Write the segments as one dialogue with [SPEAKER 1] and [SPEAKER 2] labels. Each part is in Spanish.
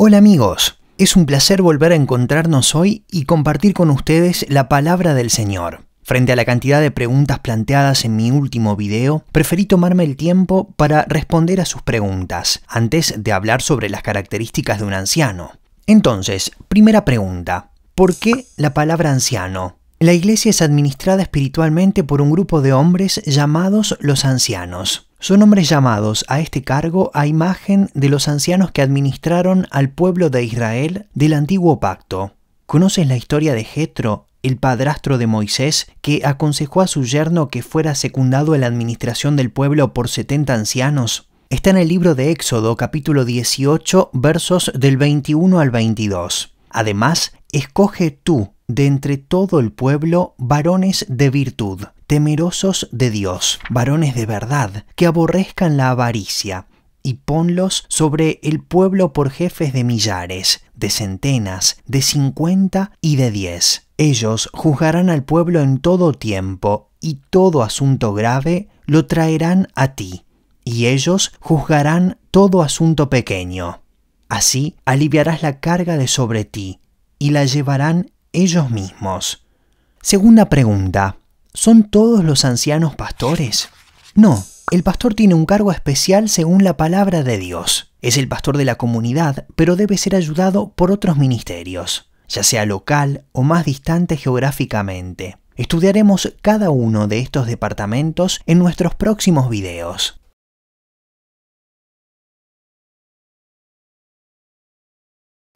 [SPEAKER 1] Hola amigos, es un placer volver a encontrarnos hoy y compartir con ustedes la palabra del Señor. Frente a la cantidad de preguntas planteadas en mi último video, preferí tomarme el tiempo para responder a sus preguntas, antes de hablar sobre las características de un anciano. Entonces, primera pregunta, ¿por qué la palabra anciano? La iglesia es administrada espiritualmente por un grupo de hombres llamados los ancianos. Son hombres llamados a este cargo a imagen de los ancianos que administraron al pueblo de Israel del antiguo pacto. ¿Conoces la historia de Jetro, el padrastro de Moisés, que aconsejó a su yerno que fuera secundado en la administración del pueblo por 70 ancianos? Está en el libro de Éxodo capítulo 18 versos del 21 al 22. Además, escoge tú de entre todo el pueblo varones de virtud temerosos de Dios, varones de verdad, que aborrezcan la avaricia, y ponlos sobre el pueblo por jefes de millares, de centenas, de cincuenta y de diez. Ellos juzgarán al pueblo en todo tiempo, y todo asunto grave lo traerán a ti, y ellos juzgarán todo asunto pequeño. Así aliviarás la carga de sobre ti, y la llevarán ellos mismos. Segunda pregunta, ¿Son todos los ancianos pastores? No, el pastor tiene un cargo especial según la palabra de Dios. Es el pastor de la comunidad, pero debe ser ayudado por otros ministerios, ya sea local o más distante geográficamente. Estudiaremos cada uno de estos departamentos en nuestros próximos videos.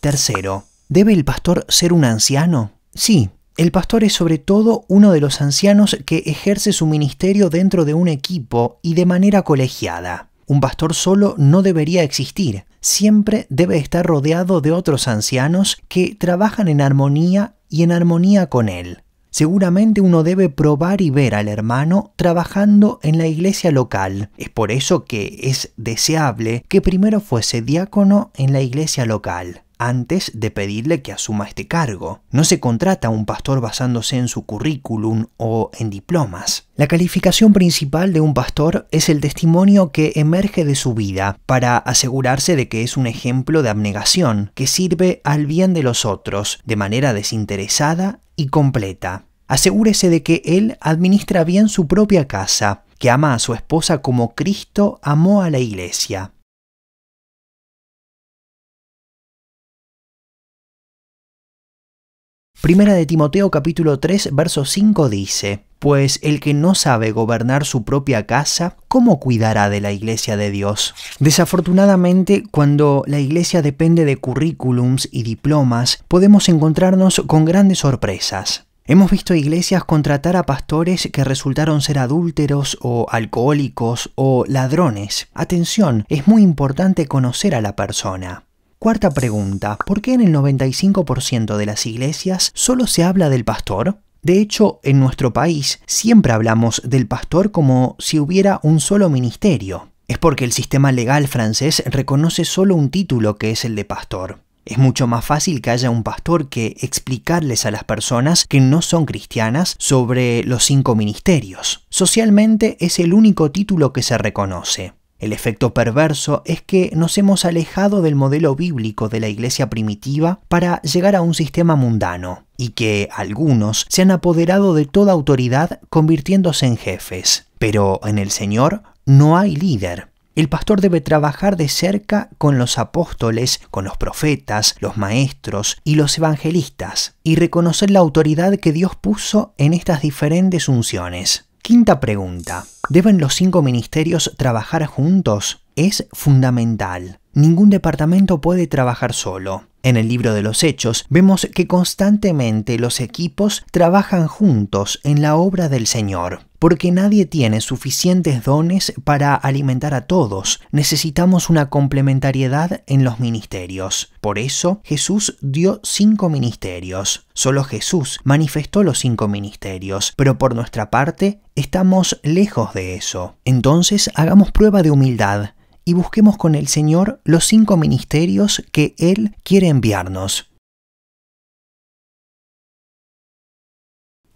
[SPEAKER 1] Tercero, ¿debe el pastor ser un anciano? Sí, el pastor es sobre todo uno de los ancianos que ejerce su ministerio dentro de un equipo y de manera colegiada. Un pastor solo no debería existir, siempre debe estar rodeado de otros ancianos que trabajan en armonía y en armonía con él. Seguramente uno debe probar y ver al hermano trabajando en la iglesia local. Es por eso que es deseable que primero fuese diácono en la iglesia local antes de pedirle que asuma este cargo. No se contrata a un pastor basándose en su currículum o en diplomas. La calificación principal de un pastor es el testimonio que emerge de su vida para asegurarse de que es un ejemplo de abnegación, que sirve al bien de los otros, de manera desinteresada y completa. Asegúrese de que él administra bien su propia casa, que ama a su esposa como Cristo amó a la iglesia Primera de Timoteo capítulo 3 verso 5 dice, Pues el que no sabe gobernar su propia casa, ¿cómo cuidará de la iglesia de Dios? Desafortunadamente, cuando la iglesia depende de currículums y diplomas, podemos encontrarnos con grandes sorpresas. Hemos visto iglesias contratar a pastores que resultaron ser adúlteros o alcohólicos o ladrones. Atención, es muy importante conocer a la persona. Cuarta pregunta, ¿por qué en el 95% de las iglesias solo se habla del pastor? De hecho, en nuestro país siempre hablamos del pastor como si hubiera un solo ministerio. Es porque el sistema legal francés reconoce solo un título que es el de pastor. Es mucho más fácil que haya un pastor que explicarles a las personas que no son cristianas sobre los cinco ministerios. Socialmente es el único título que se reconoce. El efecto perverso es que nos hemos alejado del modelo bíblico de la iglesia primitiva para llegar a un sistema mundano, y que algunos se han apoderado de toda autoridad convirtiéndose en jefes. Pero en el Señor no hay líder, el pastor debe trabajar de cerca con los apóstoles, con los profetas, los maestros y los evangelistas, y reconocer la autoridad que Dios puso en estas diferentes unciones. Quinta pregunta. ¿Deben los cinco ministerios trabajar juntos? Es fundamental. Ningún departamento puede trabajar solo. En el libro de los Hechos vemos que constantemente los equipos trabajan juntos en la obra del Señor, porque nadie tiene suficientes dones para alimentar a todos. Necesitamos una complementariedad en los ministerios. Por eso Jesús dio cinco ministerios. Solo Jesús manifestó los cinco ministerios, pero por nuestra parte estamos lejos de eso. Entonces hagamos prueba de humildad y busquemos con el Señor los cinco ministerios que Él quiere enviarnos.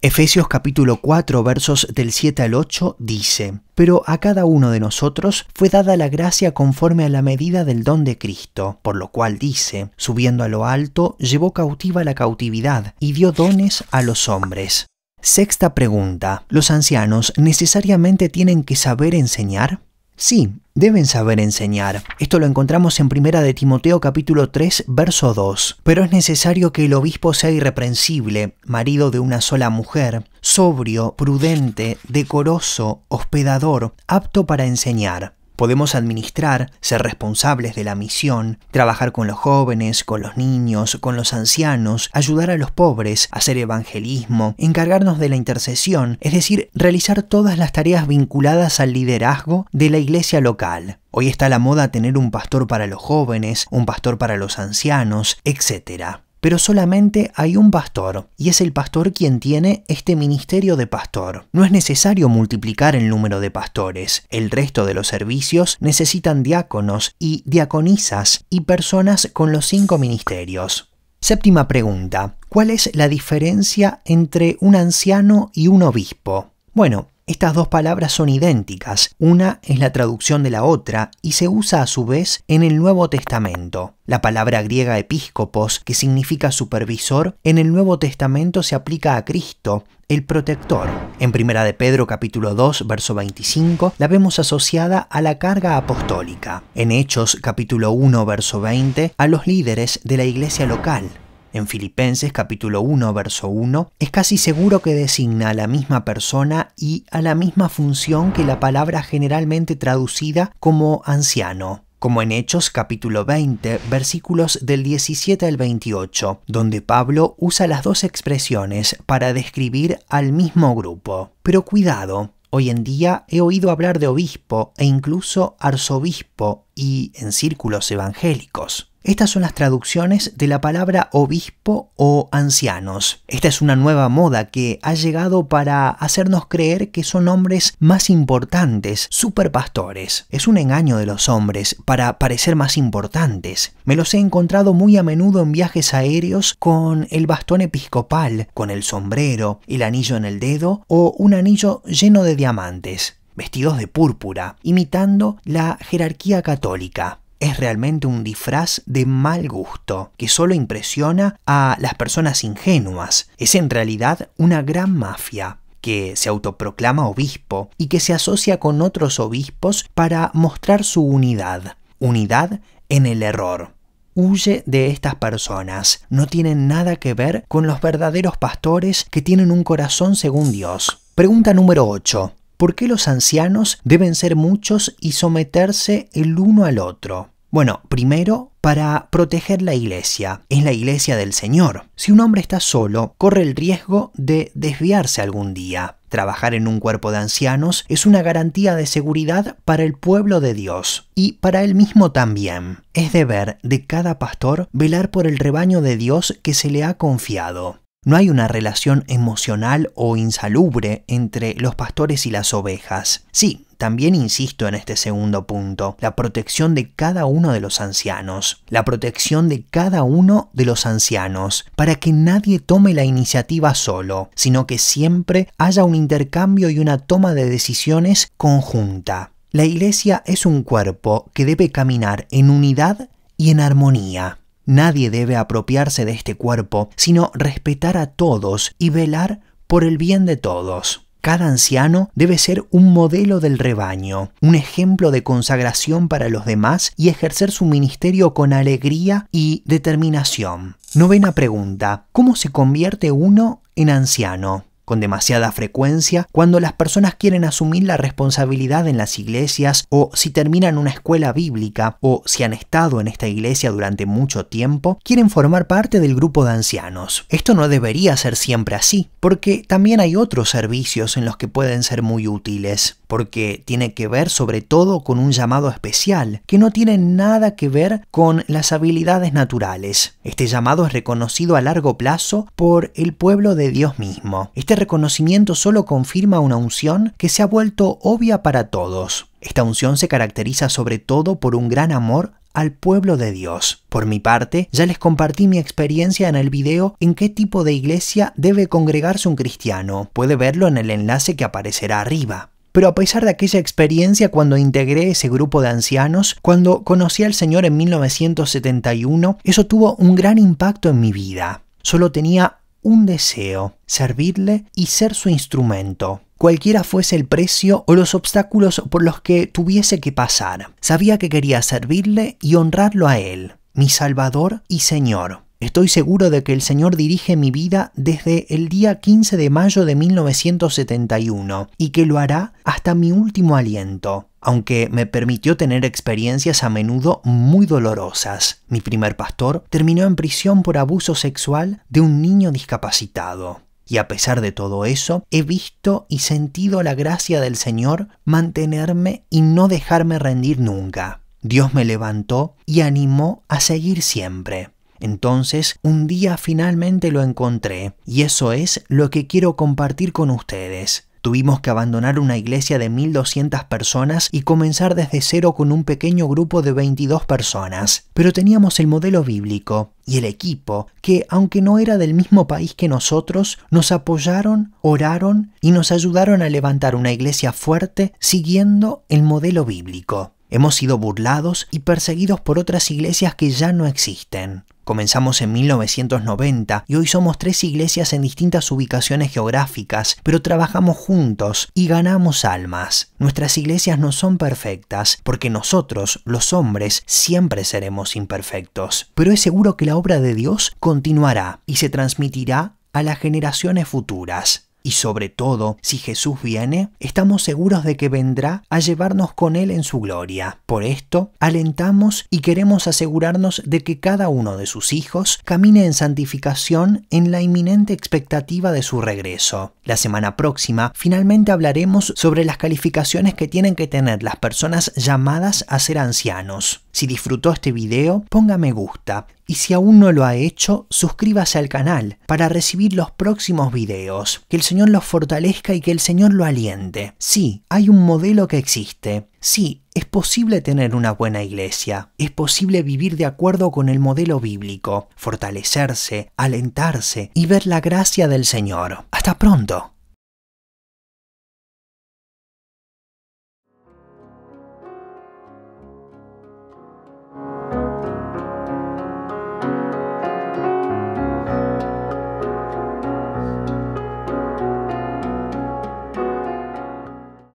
[SPEAKER 1] Efesios capítulo 4 versos del 7 al 8 dice, Pero a cada uno de nosotros fue dada la gracia conforme a la medida del don de Cristo, por lo cual dice, subiendo a lo alto, llevó cautiva la cautividad y dio dones a los hombres. Sexta pregunta, ¿los ancianos necesariamente tienen que saber enseñar? Sí, deben saber enseñar. Esto lo encontramos en Primera de Timoteo capítulo 3, verso 2. Pero es necesario que el obispo sea irreprensible, marido de una sola mujer, sobrio, prudente, decoroso, hospedador, apto para enseñar podemos administrar, ser responsables de la misión, trabajar con los jóvenes, con los niños, con los ancianos, ayudar a los pobres, hacer evangelismo, encargarnos de la intercesión, es decir, realizar todas las tareas vinculadas al liderazgo de la iglesia local. Hoy está la moda tener un pastor para los jóvenes, un pastor para los ancianos, etc pero solamente hay un pastor, y es el pastor quien tiene este ministerio de pastor. No es necesario multiplicar el número de pastores, el resto de los servicios necesitan diáconos y diaconisas y personas con los cinco ministerios. Séptima pregunta, ¿cuál es la diferencia entre un anciano y un obispo? Bueno, estas dos palabras son idénticas, una es la traducción de la otra y se usa a su vez en el Nuevo Testamento. La palabra griega episcopos, que significa supervisor, en el Nuevo Testamento se aplica a Cristo, el protector. En Primera de Pedro capítulo 2, verso 25, la vemos asociada a la carga apostólica. En Hechos capítulo 1, verso 20, a los líderes de la iglesia local en Filipenses capítulo 1 verso 1, es casi seguro que designa a la misma persona y a la misma función que la palabra generalmente traducida como anciano como en Hechos capítulo 20, versículos del 17 al 28, donde Pablo usa las dos expresiones para describir al mismo grupo. Pero cuidado, hoy en día he oído hablar de obispo e incluso arzobispo y en círculos evangélicos. Estas son las traducciones de la palabra obispo o ancianos. Esta es una nueva moda que ha llegado para hacernos creer que son hombres más importantes, superpastores. Es un engaño de los hombres para parecer más importantes. Me los he encontrado muy a menudo en viajes aéreos con el bastón episcopal, con el sombrero, el anillo en el dedo o un anillo lleno de diamantes vestidos de púrpura, imitando la jerarquía católica es realmente un disfraz de mal gusto, que solo impresiona a las personas ingenuas. Es en realidad una gran mafia que se autoproclama obispo y que se asocia con otros obispos para mostrar su unidad, unidad en el error. Huye de estas personas, no tienen nada que ver con los verdaderos pastores que tienen un corazón según Dios. Pregunta número 8. ¿Por qué los ancianos deben ser muchos y someterse el uno al otro? Bueno, primero, para proteger la iglesia. Es la iglesia del Señor. Si un hombre está solo, corre el riesgo de desviarse algún día. Trabajar en un cuerpo de ancianos es una garantía de seguridad para el pueblo de Dios y para él mismo también. Es deber de cada pastor velar por el rebaño de Dios que se le ha confiado. No hay una relación emocional o insalubre entre los pastores y las ovejas. Sí, también insisto en este segundo punto, la protección de cada uno de los ancianos, la protección de cada uno de los ancianos, para que nadie tome la iniciativa solo, sino que siempre haya un intercambio y una toma de decisiones conjunta. La iglesia es un cuerpo que debe caminar en unidad y en armonía. Nadie debe apropiarse de este cuerpo, sino respetar a todos y velar por el bien de todos. Cada anciano debe ser un modelo del rebaño, un ejemplo de consagración para los demás y ejercer su ministerio con alegría y determinación. Novena pregunta. ¿Cómo se convierte uno en anciano? con demasiada frecuencia cuando las personas quieren asumir la responsabilidad en las iglesias o si terminan una escuela bíblica o si han estado en esta iglesia durante mucho tiempo, quieren formar parte del grupo de ancianos. Esto no debería ser siempre así, porque también hay otros servicios en los que pueden ser muy útiles, porque tiene que ver sobre todo con un llamado especial, que no tiene nada que ver con las habilidades naturales. Este llamado es reconocido a largo plazo por el pueblo de Dios mismo. Este reconocimiento solo confirma una unción que se ha vuelto obvia para todos. Esta unción se caracteriza sobre todo por un gran amor al pueblo de Dios. Por mi parte, ya les compartí mi experiencia en el video en qué tipo de iglesia debe congregarse un cristiano. Puede verlo en el enlace que aparecerá arriba. Pero a pesar de aquella experiencia cuando integré ese grupo de ancianos, cuando conocí al Señor en 1971, eso tuvo un gran impacto en mi vida. Solo tenía un deseo, servirle y ser su instrumento cualquiera fuese el precio o los obstáculos por los que tuviese que pasar. Sabía que quería servirle y honrarlo a Él, mi Salvador y Señor. Estoy seguro de que el Señor dirige mi vida desde el día 15 de mayo de 1971 y que lo hará hasta mi último aliento, aunque me permitió tener experiencias a menudo muy dolorosas. Mi primer pastor terminó en prisión por abuso sexual de un niño discapacitado. Y a pesar de todo eso, he visto y sentido la gracia del Señor mantenerme y no dejarme rendir nunca. Dios me levantó y animó a seguir siempre. Entonces, un día finalmente lo encontré, y eso es lo que quiero compartir con ustedes. Tuvimos que abandonar una iglesia de 1200 personas y comenzar desde cero con un pequeño grupo de 22 personas. Pero teníamos el modelo bíblico y el equipo que, aunque no era del mismo país que nosotros, nos apoyaron, oraron y nos ayudaron a levantar una iglesia fuerte siguiendo el modelo bíblico. Hemos sido burlados y perseguidos por otras iglesias que ya no existen. Comenzamos en 1990 y hoy somos tres iglesias en distintas ubicaciones geográficas, pero trabajamos juntos y ganamos almas. Nuestras iglesias no son perfectas, porque nosotros, los hombres, siempre seremos imperfectos, pero es seguro que la obra de Dios continuará y se transmitirá a las generaciones futuras. Y sobre todo, si Jesús viene, estamos seguros de que vendrá a llevarnos con Él en su gloria. Por esto, alentamos y queremos asegurarnos de que cada uno de sus hijos camine en santificación en la inminente expectativa de su regreso. La semana próxima, finalmente hablaremos sobre las calificaciones que tienen que tener las personas llamadas a ser ancianos. Si disfrutó este video, póngame gusta y si aún no lo ha hecho, suscríbase al canal para recibir los próximos videos. Que el Señor los fortalezca y que el Señor lo aliente. Sí, hay un modelo que existe. Sí, es posible tener una buena iglesia, es posible vivir de acuerdo con el modelo bíblico, fortalecerse, alentarse y ver la gracia del Señor. Hasta pronto.